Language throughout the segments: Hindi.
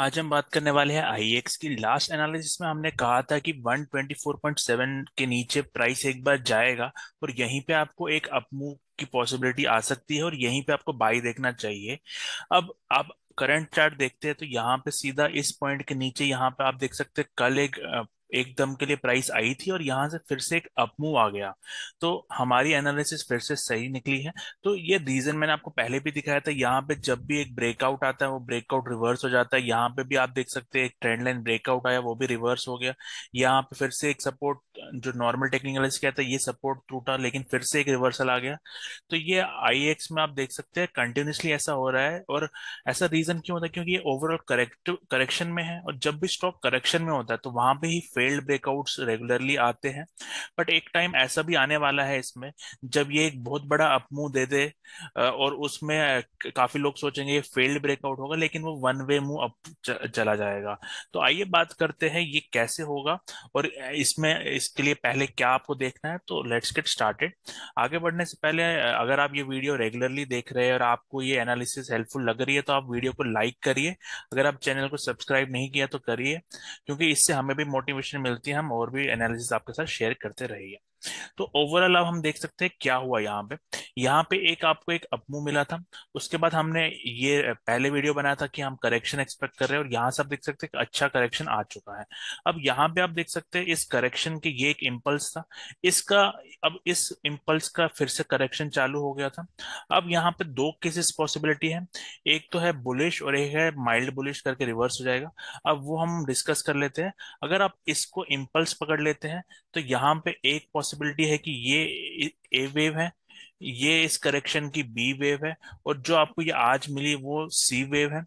आज हम बात करने वाले हैं आई की लास्ट एनालिसिस में हमने कहा था कि 124.7 के नीचे प्राइस एक बार जाएगा और यहीं पे आपको एक अपमूव की पॉसिबिलिटी आ सकती है और यहीं पे आपको बाई देखना चाहिए अब आप करंट चार्ट देखते हैं तो यहाँ पे सीधा इस पॉइंट के नीचे यहाँ पे आप देख सकते हैं कल एक एकदम के लिए प्राइस आई थी और यहाँ से फिर से एक अपमूव आ गया तो हमारी एनालिसिस फिर से सही निकली है तो ये रीजन मैंने आपको पहले भी दिखाया था यहाँ पे जब भी एक ब्रेकआउट आता है वो ब्रेकआउट रिवर्स हो जाता है यहाँ पे भी आप देख सकते हैं एक ट्रेंड लाइन ब्रेकआउट आया वो भी रिवर्स हो गया यहाँ पे फिर से एक सपोर्ट जो नॉर्मल टेक्निकल एनालिसिस कहता है ये सपोर्ट टूटा लेकिन फिर से एक रिवर्सल आ गया तो ये आई में आप देख सकते हैं कंटिन्यूसली ऐसा हो रहा है और ऐसा रीजन क्यों होता है क्योंकि ये ओवरऑल करेक्ट करेक्शन में है और जब भी स्टॉक करेक्शन में होता है तो वहां पे ही फेल्ड ब्रेकआउट रेगुलरली आते हैं बट एक टाइम ऐसा भी आने वाला है इसमें जब ये एक बहुत बड़ा अपमूव दे दे और उसमें काफी लोग सोचेंगे ये फेल्ड ब्रेकआउट होगा लेकिन वो वन वे मूव अप चला जाएगा तो आइए बात करते हैं ये कैसे होगा और इसमें इस इसके लिए पहले क्या आपको देखना है तो लेट्स गेट स्टार्टेड आगे बढ़ने से पहले अगर आप ये वीडियो रेगुलरली देख रहे हैं और आपको ये एनालिसिस हेल्पफुल लग रही है तो आप वीडियो को लाइक करिए अगर आप चैनल को सब्सक्राइब नहीं किया तो करिए क्योंकि इससे हमें भी मोटिवेशन मिलती है हम और भी एनालिसिस आपके साथ शेयर करते रहिए तो ओवरऑल अब हम देख सकते हैं क्या हुआ यहाँ पे यहाँ पे एक आपको एक अपमू मिला था उसके बाद हमने ये पहले वीडियो बनाया था कि हम करेक्शन एक्सपेक्ट कर रहे हैं और यहाँ से आप देख सकते हैं अच्छा करेक्शन आ चुका है अब यहाँ पे आप देख सकते हैं इस करेक्शन के ये एक इम्पल्स था इसका अब इस इम्पल्स का फिर से करेक्शन चालू हो गया था अब यहाँ पे दो केसेस पॉसिबिलिटी है एक तो है बुलिश और एक है माइल्ड बुलिश करके रिवर्स हो जाएगा अब वो हम डिस्कस कर लेते हैं अगर आप इसको इम्पल्स पकड़ लेते हैं तो यहाँ पे एक पॉसिबिलिटी पॉसिबिलिटी है कि ये ए वेव है ये इस करेक्शन की बी वेव है और जो आपको ये आज मिली वो सी वेव है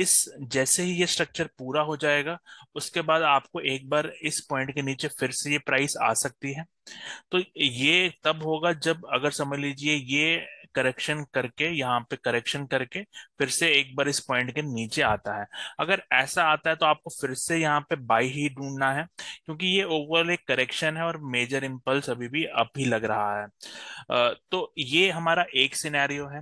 इस जैसे ही ये स्ट्रक्चर पूरा हो जाएगा उसके बाद आपको एक बार इस पॉइंट के नीचे फिर से ये प्राइस आ सकती है तो ये तब होगा जब अगर समझ लीजिए ये करेक्शन करके यहाँ पे करेक्शन करके फिर से एक बार इस पॉइंट के नीचे आता है अगर ऐसा आता है तो आपको फिर से यहाँ पे बाई ही ढूंढना है क्योंकि ये ओवरऑल एक करेक्शन है और मेजर इम्पल्स अभी भी अभी लग रहा है तो ये हमारा एक सिनेरियो है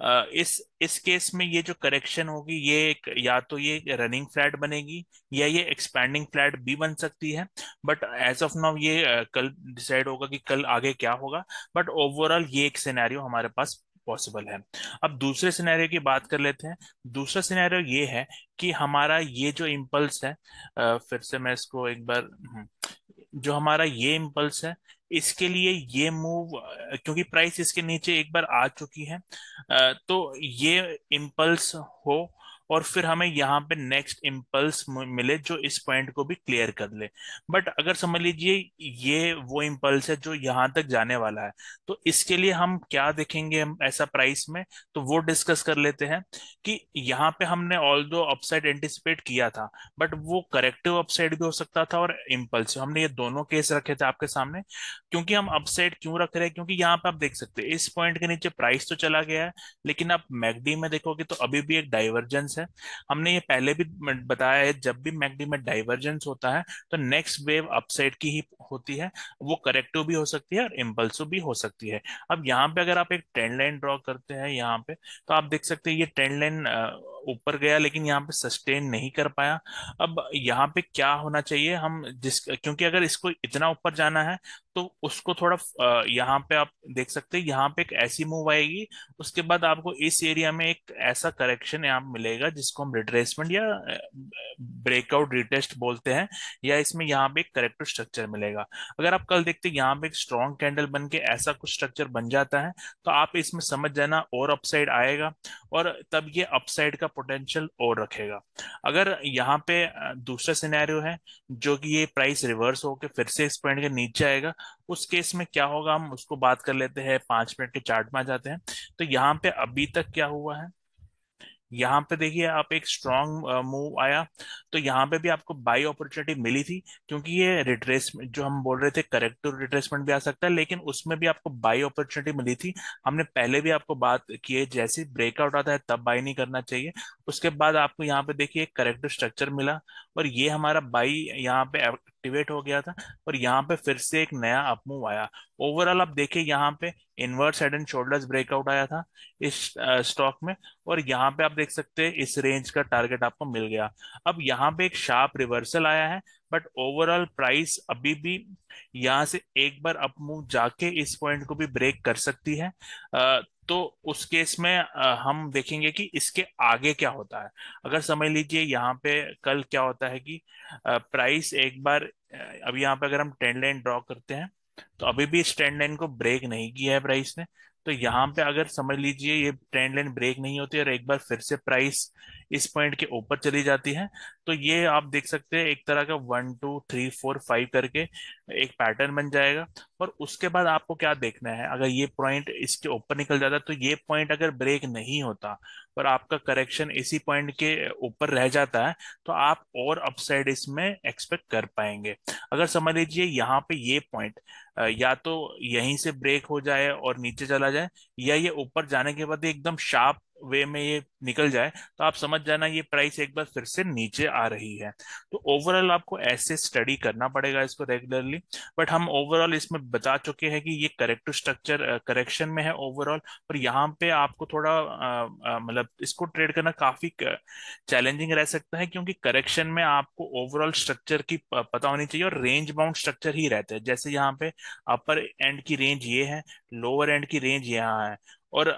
इस इस केस में ये जो करेक्शन होगी ये या तो ये रनिंग फ्लैट बनेगी या ये एक्सपैंडिंग फ्लैट भी बन सकती है बट एज ऑफ नाउ ये कल डिसाइड होगा कि कल आगे क्या होगा बट ओवरऑल ये एक सिनेरियो हमारे पास पॉसिबल है अब दूसरे सिनेरियो की बात कर लेते हैं दूसरा सिनेरियो ये है कि हमारा ये जो इम्पल्स है फिर से मैं इसको एक बार हम्म, जो हमारा ये इम्पल्स है इसके लिए ये मूव क्योंकि प्राइस इसके नीचे एक बार आ चुकी है तो ये इम्पल्स हो और फिर हमें यहाँ पे नेक्स्ट इम्पल्स मिले जो इस पॉइंट को भी क्लियर कर ले बट अगर समझ लीजिए ये वो इम्पल्स है जो यहाँ तक जाने वाला है तो इसके लिए हम क्या देखेंगे हम ऐसा प्राइस में तो वो डिस्कस कर लेते हैं कि यहाँ पे हमने ऑल दो अपसाइड एंटिसिपेट किया था बट वो करेक्टिव अपसाइड भी हो सकता था और इम्पल्स हमने ये दोनों केस रखे थे आपके सामने क्योंकि हम अपसाइड क्यों रख रहे हैं क्योंकि यहाँ पे आप देख सकते हैं इस पॉइंट के नीचे प्राइस तो चला गया है लेकिन आप मैगडी में देखोगे तो अभी भी एक डाइवर्जेंस है हमने ये पहले भी बताया है जब भी मैकडी में डाइवर्जेंस होता है तो नेक्स्ट वेव अपसाइड की ही होती है वो करेक्टिव भी हो सकती है और इम्पल्सिव भी हो सकती है अब यहाँ पे अगर आप एक ट्रेंड लाइन ड्रॉ करते हैं यहाँ पे तो आप देख सकते हैं ये ट्रेंड लाइन ऊपर गया लेकिन यहाँ पे सस्टेन नहीं कर पाया अब यहाँ पे क्या होना चाहिए हम जिस क्योंकि अगर इसको इतना ऊपर जाना है तो उसको थोड़ा यहाँ पे आप देख सकते हैं यहाँ पे एक ऐसी मूव आएगी उसके बाद आपको इस एरिया में एक ऐसा करेक्शन यहाँ मिलेगा जिसको हम रिट्रेसमेंट या ब्रेकआउट रिटेस्ट बोलते हैं या इसमें यहाँ पे एक करेक्टिव स्ट्रक्चर मिलेगा अगर आप कल देखते यहाँ पे एक स्ट्रॉन्ग कैंडल बन के ऐसा कुछ स्ट्रक्चर बन जाता है तो आप इसमें समझ जाना और अपसाइड आएगा और तब ये अपसाइड का पोटेंशियल और रखेगा अगर यहाँ पे दूसरा सिनेरियो है जो कि ये प्राइस रिवर्स होकर फिर से इस पॉइंट के नीचे आएगा उस केस में क्या होगा हम उसको बात कर लेते हैं पांच मिनट के चार्ट में आ जाते हैं तो यहाँ पे अभी तक क्या हुआ है यहाँ पे देखिए आप एक स्ट्रांग मूव आया तो यहाँ पे भी आपको बाई अपॉर्चुनिटी मिली थी क्योंकि ये रिट्रेसमेंट जो हम बोल रहे थे करेक्टिव रिट्रेसमेंट भी आ सकता है लेकिन उसमें भी आपको बाई अपॉर्चुनिटी मिली थी हमने पहले भी आपको बात की है जैसे ब्रेकआउट आता है तब बाई नहीं करना चाहिए उसके बाद आपको यहाँ पे देखिए एक करेक्टिव स्ट्रक्चर मिला और ये हमारा बाई यहाँ पे एक्टिवेट हो गया था और यहाँ पे फिर से एक नया अपमूव आया ओवरऑल आप देखिए यहाँ पे inverse head and shoulders breakout आया था इस स्टॉक में और यहाँ पे आप देख सकते हैं इस रेंज का टारगेट आपको मिल गया अब यहाँ पे एक शार्प रिवर्सल आया है बट ओवरऑल प्राइस अभी भी यहाँ से एक बार अपमूव जाके इस पॉइंट को भी ब्रेक कर सकती है तो उस केस में हम देखेंगे कि इसके आगे क्या होता है अगर समझ लीजिए यहाँ पे कल क्या होता है कि प्राइस एक बार अभी यहाँ पे अगर हम ट्रेंड लाइन ड्रॉ करते हैं तो अभी भी इस ट्रेंड लाइन को ब्रेक नहीं किया है प्राइस ने तो यहाँ पे अगर समझ लीजिए ये ट्रेंड लाइन ब्रेक नहीं होती और एक बार फिर से प्राइस इस पॉइंट के ऊपर चली जाती है तो ये आप देख सकते हैं एक तरह का one two three four five करके एक पैटर्न बन जाएगा और उसके बाद आपको क्या देखना है अगर ये पॉइंट इसके ऊपर निकल जाता तो ये पॉइंट अगर ब्रेक नहीं होता और आपका करेक्शन इसी पॉइंट के ऊपर रह जाता है तो आप और अपसाइड इसमें एक्सपेक्ट कर पाएंगे अगर समझ लीजिए यहाँ पे ये पॉइंट या तो यहीं से ब्रेक हो जाए और नीचे चला जाए या ये ऊपर जाने के बाद एकदम शार्प वे में ये निकल जाए तो आप समझ जाना ये प्राइस एक बार फिर से नीचे आ रही है तो ओवरऑल आपको ऐसे स्टडी करना पड़ेगा इसको रेगुलरली बट हम ओवरऑल इसमें बता चुके हैं कि ये करेक्ट स्ट्रक्चर करेक्शन में है ओवरऑल और यहाँ पे आपको थोड़ा मतलब इसको ट्रेड करना काफी चैलेंजिंग रह सकता है क्योंकि करेक्शन में आपको ओवरऑल स्ट्रक्चर की पता होनी चाहिए और रेंज बाउंड स्ट्रक्चर ही रहता है जैसे यहाँ पे अपर एंड की रेंज ये है लोअर एंड की रेंज यहाँ है और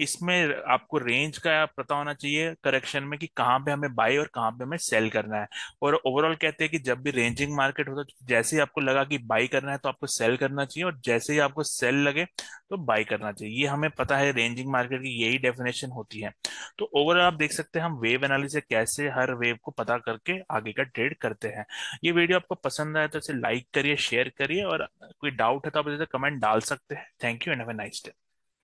इसमें आपको रेंज का पता होना चाहिए करेक्शन में कि कहाँ पे हमें बाय और कहाँ पे हमें सेल करना है और ओवरऑल कहते हैं कि जब भी रेंजिंग मार्केट होता है जैसे ही आपको लगा कि बाय करना है तो आपको सेल करना चाहिए और जैसे ही आपको सेल लगे तो बाय करना चाहिए ये हमें पता है रेंजिंग मार्केट की यही डेफिनेशन होती है तो ओवरऑल आप देख सकते हैं हम वेव एनालिसिस कैसे हर वेव को पता करके आगे का ट्रेड करते हैं ये वीडियो आपको पसंद आया तो इसे लाइक करिए शेयर करिए और कोई डाउट है तो आप इसे कमेंट डाल सकते हैं thank you and have a nice day